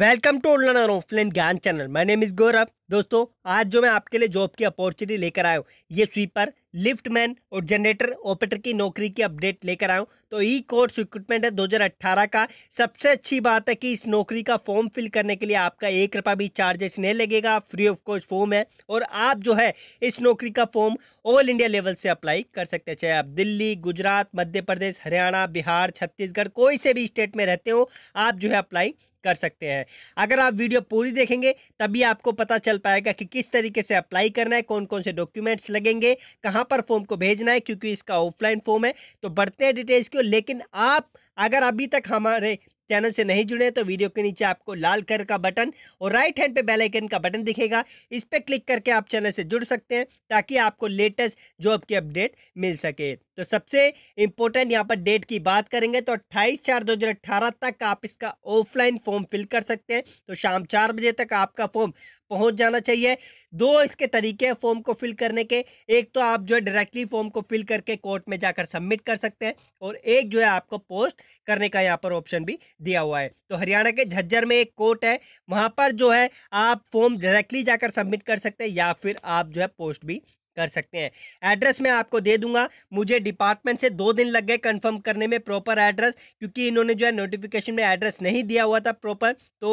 welcome to learner offline Gyan channel my name is Gaurav दोस्तों आज जो मैं आपके लिए जॉब की अपॉर्चुनिटी लेकर आया हूँ ये स्वीपर लिफ्ट मैन और जनरेटर ऑपरेटर की नौकरी की अपडेट लेकर आया हूँ तो ई कोर्स इक्विपमेंट है 2018 का सबसे अच्छी बात है कि इस नौकरी का फॉर्म फिल करने के लिए आपका एक रुपया भी चार्जेस नहीं लगेगा फ्री ऑफ कॉस्ट फॉर्म है और आप जो है इस नौकरी का फॉर्म ऑल इंडिया लेवल से अप्लाई कर सकते हैं चाहे आप दिल्ली गुजरात मध्य प्रदेश हरियाणा बिहार छत्तीसगढ़ कोई से भी स्टेट में रहते हो आप जो है अप्लाई कर सकते हैं अगर आप वीडियो पूरी देखेंगे तभी आपको पता चल पाएगा कि किस तरीके से अप्लाई करना है कौन कौन से डॉक्यूमेंट्स लगेंगे कहाँ पर फॉर्म को भेजना है क्योंकि इसका ऑफलाइन फॉर्म है तो बढ़ते हैं डिटेल्स की लेकिन आप अगर अभी तक हमारे चैनल से नहीं जुड़े तो वीडियो के नीचे आपको लाल कलर का बटन और राइट हैंड पे बेल आइकन का बटन दिखेगा इस पर क्लिक करके आप चैनल से जुड़ सकते हैं ताकि आपको लेटेस्ट जॉब की अपडेट मिल सके तो सबसे इंपॉर्टेंट यहाँ पर डेट की बात करेंगे तो 28 चार 2018 तक आप इसका ऑफलाइन फॉर्म फिल कर सकते हैं तो शाम चार बजे तक आपका फॉर्म पहुँच जाना चाहिए दो इसके तरीके हैं फॉर्म को फिल करने के एक तो आप जो है डायरेक्टली फॉर्म को फिल करके कोर्ट में जाकर सबमिट कर सकते हैं और एक जो है आपको पोस्ट करने का यहाँ पर ऑप्शन भी दिया हुआ है तो हरियाणा के झज्जर में एक कोर्ट है वहाँ पर जो है आप फॉर्म डायरेक्टली जाकर सबमिट कर सकते हैं या फिर आप जो है पोस्ट भी कर सकते हैं एड्रेस मैं आपको दे दूंगा मुझे डिपार्टमेंट से दो दिन लग गए कंफर्म करने में प्रॉपर एड्रेस क्योंकि इन्होंने जो है नोटिफिकेशन में एड्रेस नहीं दिया हुआ था प्रॉपर तो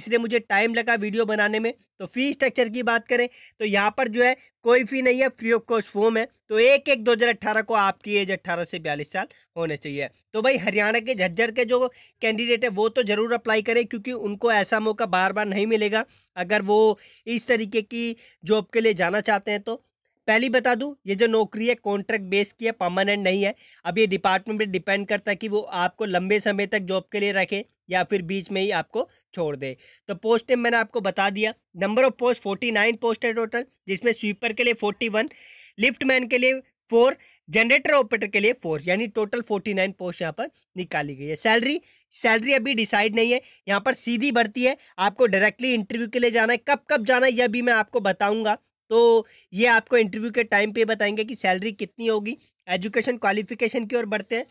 इसलिए मुझे टाइम लगा वीडियो बनाने में तो फ़ी स्ट्रक्चर की बात करें तो यहाँ पर जो है कोई फ़ी नहीं है फ्री ऑफ कॉस्ट फॉर्म है तो एक एक दो हज़ार अट्ठारह को आपकी एज अट्ठारह से बयालीस साल होने चाहिए तो भाई हरियाणा के झज्जर के जो कैंडिडेट है वो तो ज़रूर अप्लाई करें क्योंकि उनको ऐसा मौका बार बार नहीं मिलेगा अगर वो इस तरीके की जॉब के लिए जाना चाहते हैं तो पहली बता दूं ये जो नौकरी है कॉन्ट्रैक्ट बेस की है परमानेंट नहीं है अब ये डिपार्टमेंट पे डिपेंड करता है कि वो आपको लंबे समय तक जॉब के लिए रखे या फिर बीच में ही आपको छोड़ दे तो पोस्ट मैंने आपको बता दिया number of post forty nine post है टोटल जिसमें स्वीपर के लिए फोर्टी वन लिफ्ट मैन के लिए फोर जनरेटर ऑपरेटर के लिए फोर यानी टोटल फोर्टी नाइन पोस्ट यहाँ पर निकाली गई है सैलरी सैलरी अभी डिसाइड नहीं है यहाँ पर सीधी भर्ती है आपको डायरेक्टली इंटरव्यू के लिए जाना है कब कब जाना है यह भी मैं आपको बताऊंगा तो ये आपको इंटरव्यू के टाइम पे बताएंगे कि सैलरी कितनी होगी एजुकेशन क्वालिफिकेशन की ओर बढ़ते हैं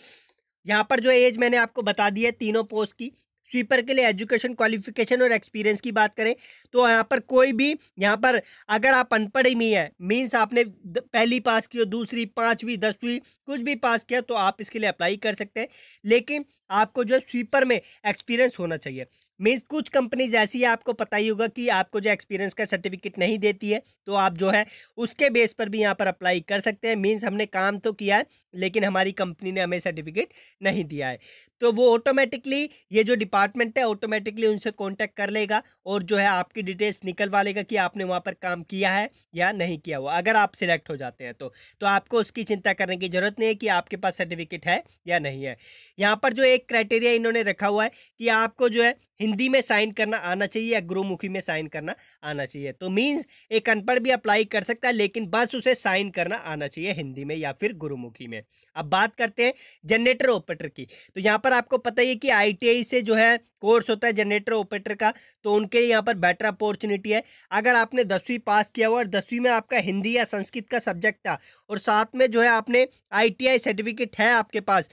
यहाँ पर जो एज मैंने आपको बता दी है तीनों पोस्ट की स्वीपर के लिए एजुकेशन क्वालिफिकेशन और एक्सपीरियंस की बात करें तो यहाँ पर कोई भी यहाँ पर अगर आप अनपढ़ ही है मीन्स आपने पहली पास की हो दूसरी पाँचवीं दसवीं कुछ भी पास किया तो आप इसके लिए अप्लाई कर सकते हैं लेकिन आपको जो है स्वीपर में एक्सपीरियंस होना चाहिए मीन्स कुछ कंपनीज ऐसी है आपको पता ही होगा कि आपको जो एक्सपीरियंस का सर्टिफिकेट नहीं देती है तो आप जो है उसके बेस पर भी यहाँ पर अप्लाई कर सकते हैं मीन्स हमने काम तो किया है लेकिन हमारी कंपनी ने हमें सर्टिफिकेट नहीं दिया है तो वो ऑटोमेटिकली ये जो डिपार्टमेंट है ऑटोमेटिकली उनसे कॉन्टैक्ट कर लेगा और जो है आपकी डिटेल्स निकलवा लेगा कि आपने वहाँ पर काम किया है या नहीं किया हुआ अगर आप सिलेक्ट हो जाते हैं तो, तो आपको उसकी चिंता करने की ज़रूरत नहीं है कि आपके पास सर्टिफिकेट है या नहीं है यहाँ पर जो एक क्राइटेरिया इन्होंने रखा हुआ है कि आपको जो है हिंदी में साइन करना आना चाहिए या गुरुमुखी में साइन करना आना चाहिए तो मीन्स एक अनपढ़ भी अप्लाई कर सकता है लेकिन बस उसे साइन करना आना चाहिए हिंदी में या फिर गुरुमुखी में अब बात करते हैं जनरेटर ऑपरेटर की तो यहाँ पर आपको पता ही है कि आई से जो है कोर्स होता है जनरेटर ऑपरेटर का तो उनके यहाँ पर बेटर अपॉर्चुनिटी है अगर आपने दसवीं पास किया हुआ और दसवीं में आपका हिंदी या संस्कृत का सब्जेक्ट था और साथ में जो है आपने आई सर्टिफिकेट है आपके पास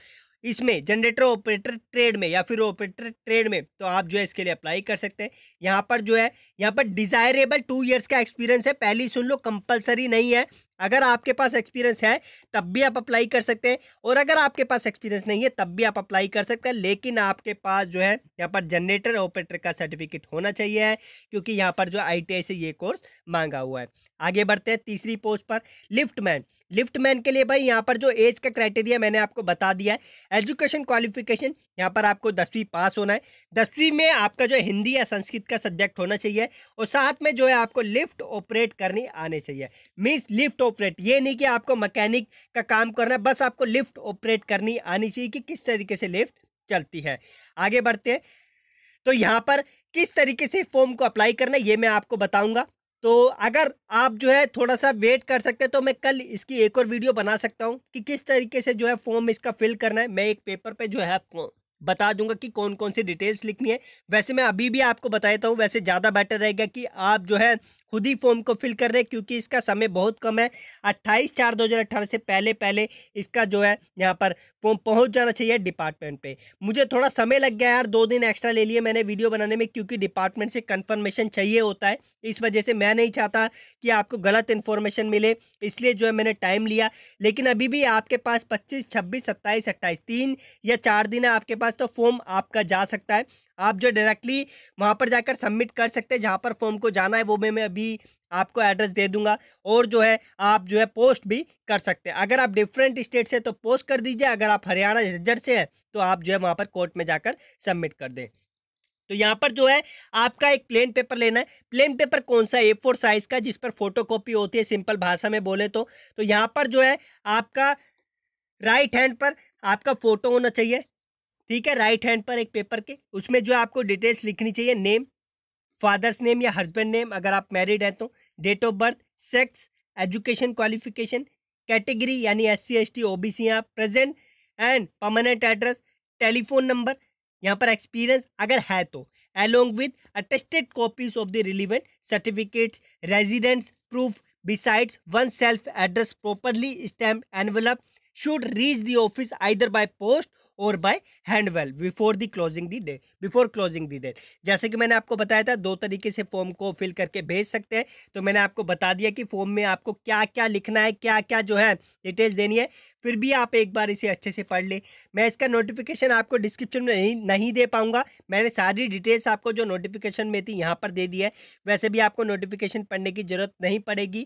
इसमें जनरेटर ऑपरेटर ट्रेड में या फिर ऑपरेटर ट्रेड में तो आप जो है इसके लिए अप्लाई कर सकते हैं यहाँ पर जो है यहाँ पर डिजायरेबल टू ईयर्स का एक्सपीरियंस है पहली सुन लो कंपलसरी नहीं है अगर आपके पास एक्सपीरियंस है तब भी आप अप्लाई कर सकते हैं और अगर आपके पास एक्सपीरियंस नहीं है तब भी आप अप्लाई कर सकते हैं लेकिन आपके पास जो है यहाँ पर जनरेटर ऑपरेटर का सर्टिफिकेट होना चाहिए है क्योंकि यहाँ पर जो आईटीआई से ये कोर्स मांगा हुआ है आगे बढ़ते हैं तीसरी पोस्ट पर लिफ्टमैन लिफ्टमैन के लिए भाई यहाँ पर जो एज का क्राइटेरिया मैंने आपको बता दिया है एजुकेशन क्वालिफिकेशन यहाँ पर आपको दसवीं पास होना है दसवीं में आपका जो हिंदी या संस्कृत का सब्जेक्ट होना चाहिए और साथ में जो है आपको लिफ्ट ऑपरेट करनी आने चाहिए मीन्स लिफ्ट ऑपरेट ये नहीं कि आपको मैकेनिक का काम करना है बस आपको लिफ्ट ऑपरेट करनी आनी चाहिए कि किस तरीके से लिफ्ट चलती है आगे बढ़ते हैं तो यहाँ पर किस तरीके से फॉर्म को अप्लाई करना है ये मैं आपको बताऊँगा तो अगर आप जो है थोड़ा सा वेट कर सकते हैं तो मैं कल इसकी एक और वीडियो बना सकता हूँ कि किस तरीके से जो है फॉर्म इसका फिल करना है मैं एक पेपर पर पे जो है आपको बता दूंगा कि कौन कौन सी डिटेल्स लिखनी है वैसे मैं अभी भी आपको बता देता हूँ वैसे ज़्यादा बेटर रहेगा कि आप जो है खुद ही फॉर्म को फिल कर रहे हैं क्योंकि इसका समय बहुत कम है 28 चार 2018 से पहले पहले इसका जो है यहाँ पर फॉर्म पहुँच जाना चाहिए डिपार्टमेंट पे मुझे थोड़ा समय लग गया यार दो दिन एक्स्ट्रा ले लिए मैंने वीडियो बनाने में क्योंकि डिपार्टमेंट से कन्फर्मेशन चाहिए होता है इस वजह से मैं नहीं चाहता कि आपको गलत इन्फॉर्मेशन मिले इसलिए जो है मैंने टाइम लिया लेकिन अभी भी आपके पास पच्चीस छब्बीस सत्ताईस अट्ठाईस तीन या चार दिन आपके पास पास तो फॉर्म आपका जा सकता है आप जो डायरेक्टली वहाँ पर जाकर सबमिट कर सकते हैं जहाँ पर फॉर्म को जाना है वो मैं मैं अभी आपको एड्रेस दे दूंगा और जो है आप जो है पोस्ट भी कर सकते हैं अगर आप डिफरेंट स्टेट से तो पोस्ट कर दीजिए अगर आप हरियाणा झज्जर से हैं तो आप जो है वहाँ पर कोर्ट में जाकर सबमिट कर दें तो यहाँ पर जो है आपका एक प्लेन पेपर लेना है प्लेन पेपर कौन सा ए फोर साइज़ का जिस पर फोटो कॉपी होती है सिंपल भाषा में बोले तो, तो यहाँ पर जो है आपका राइट हैंड पर आपका फ़ोटो होना चाहिए ठीक है राइट हैंड पर एक पेपर के उसमें जो आपको डिटेल्स लिखनी चाहिए नेम फादर्स नेम या हस्बैंड नेम अगर आप मैरिड हैं तो date of birth sex education qualification category यानी S C S T O B C यहाँ present and permanent address telephone number यहाँ पर एक्सपीरियंस अगर है तो along with attested copies of the relevant certificates residence proof besides one self address properly stamp envelope should reach the office either by post और by हैंडवेल before the closing the date before closing the date जैसे कि मैंने आपको बताया था दो तरीके से फॉर्म को फिल करके भेज सकते हैं तो मैंने आपको बता दिया कि फॉर्म में आपको क्या क्या लिखना है क्या क्या जो है डिटेल्स देनी है फिर भी आप एक बार इसे अच्छे से पढ़ लें मैं इसका नोटिफिकेशन आपको डिस्क्रिप्शन में नहीं नहीं दे पाऊंगा मैंने सारी डिटेल्स आपको जो नोटिफिकेशन में थी यहाँ पर दे दी है वैसे भी आपको नोटिफिकेशन पढ़ने की ज़रूरत नहीं पड़ेगी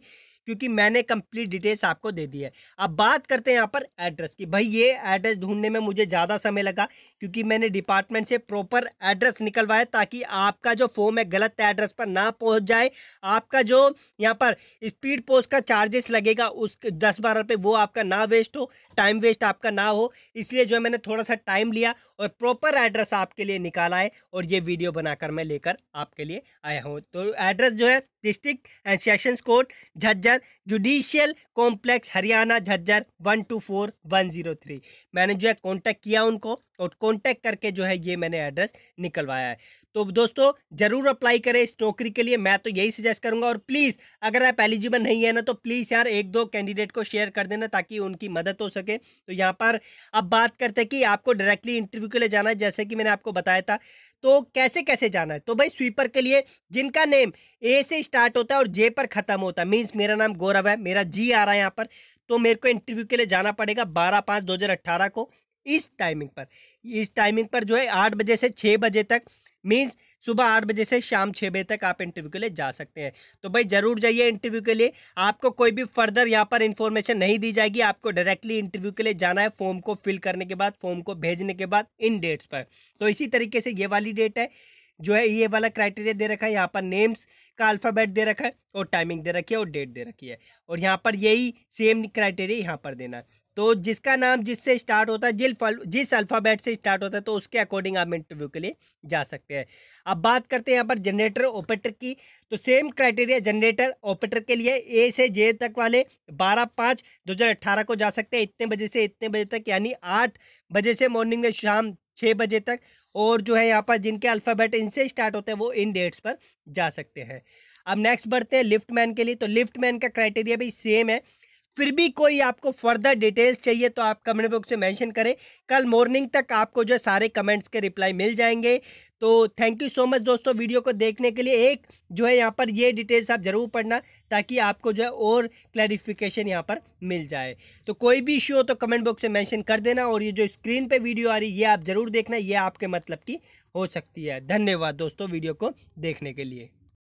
क्योंकि मैंने कंप्लीट डिटेल्स आपको दे दी है अब बात करते हैं यहाँ पर एड्रेस की भाई ये एड्रेस ढूंढने में मुझे ज़्यादा समय लगा क्योंकि मैंने डिपार्टमेंट से प्रॉपर एड्रेस निकलवाया ताकि आपका जो फॉर्म है गलत एड्रेस पर ना पहुँच जाए आपका जो यहाँ पर स्पीड पोस्ट का चार्जेस लगेगा उस दस बारह रुपये वो आपका ना वेस्ट हो टाइम वेस्ट आपका ना हो इसलिए जो है मैंने थोड़ा सा टाइम लिया और प्रॉपर एड्रेस आपके लिए निकाला है और ये वीडियो बनाकर मैं लेकर आपके लिए आया हूँ तो एड्रेस जो है district and sessions court Jhajjar judicial complex Haryana Jhajjar one two four one zero three मैंने जो है कॉन्टैक्ट किया उनको और कॉन्टैक्ट करके जो है ये मैंने एड्रेस निकलवाया है तो दोस्तों ज़रूर अप्लाई करें इस नौकरी के लिए मैं तो यही सजेस्ट करूँगा और प्लीज़ अगर आप एलिजिबल नहीं है ना तो प्लीज़ यार एक दो कैंडिडेट को शेयर कर देना ताकि उनकी मदद हो सके तो यहाँ पर अब बात करते हैं कि आपको डायरेक्टली इंटरव्यू के लिए जाना है जैसे कि मैंने आपको बताया था तो कैसे कैसे जाना है तो भाई स्वीपर के लिए जिनका नेम ए से स्टार्ट होता है और जे पर ख़त्म होता है मीन्स मेरा नाम गौरव है मेरा जी आ रहा है यहाँ पर तो मेरे को इंटरव्यू के लिए जाना पड़ेगा बारह पाँच दो हज़ार अट्ठारह को इस टाइमिंग पर इस टाइमिंग पर जो है आठ बजे से छः बजे तक मीन्स सुबह आठ बजे से शाम छः बजे तक आप इंटरव्यू के लिए जा सकते हैं तो भाई ज़रूर जाइए इंटरव्यू के लिए आपको कोई भी फर्दर यहाँ पर इंफॉर्मेशन नहीं दी जाएगी आपको डायरेक्टली इंटरव्यू के लिए जाना है फॉर्म को फिल करने के बाद फॉर्म को भेजने के बाद इन डेट्स पर तो इसी तरीके से ये वाली डेट है जो है ये वाला क्राइटेरिया दे रखा है यहाँ पर नेम्स का अल्फ़ाबेट दे रखा है और टाइमिंग दे रखी है और डेट दे रखी है और यहाँ पर यही सेम क्राइटेरिया यहाँ पर देना है तो जिसका नाम जिससे स्टार्ट होता है जिल जिस अल्फ़ाबेट से स्टार्ट होता है तो उसके अकॉर्डिंग आप इंटरव्यू के लिए जा सकते हैं अब बात करते हैं यहाँ पर जनरेटर ऑपरेटर की तो सेम क्राइटेरिया जनरेटर ऑपरेटर के लिए ए से जे तक वाले बारह पाँच दो हज़ार अट्ठारह को जा सकते हैं इतने बजे से इतने बजे तक यानी आठ बजे से मॉर्निंग में शाम छः बजे तक और जो है यहाँ पर जिनके अल्फ़ाबेट इनसे स्टार्ट होते हैं वो इन डेट्स पर जा सकते हैं अब नेक्स्ट बढ़ते हैं लिफ्ट मैन के लिए तो लिफ्ट मैन का क्राइटेरिया भी सेम है फिर भी कोई आपको फर्दर डिटेल्स चाहिए तो आप कमेंट बॉक्स में मेंशन करें कल मॉर्निंग तक आपको जो सारे कमेंट्स के रिप्लाई मिल जाएंगे तो थैंक यू सो मच दोस्तों वीडियो को देखने के लिए एक जो है यहाँ पर ये डिटेल्स आप ज़रूर पढ़ना ताकि आपको जो है और क्लैरिफिकेशन यहाँ पर मिल जाए तो कोई भी इशू हो तो कमेंट बॉक्स में मैंशन कर देना और ये जो स्क्रीन पर वीडियो आ रही है ये आप ज़रूर देखना ये आपके मतलब की हो सकती है धन्यवाद दोस्तों वीडियो को देखने के लिए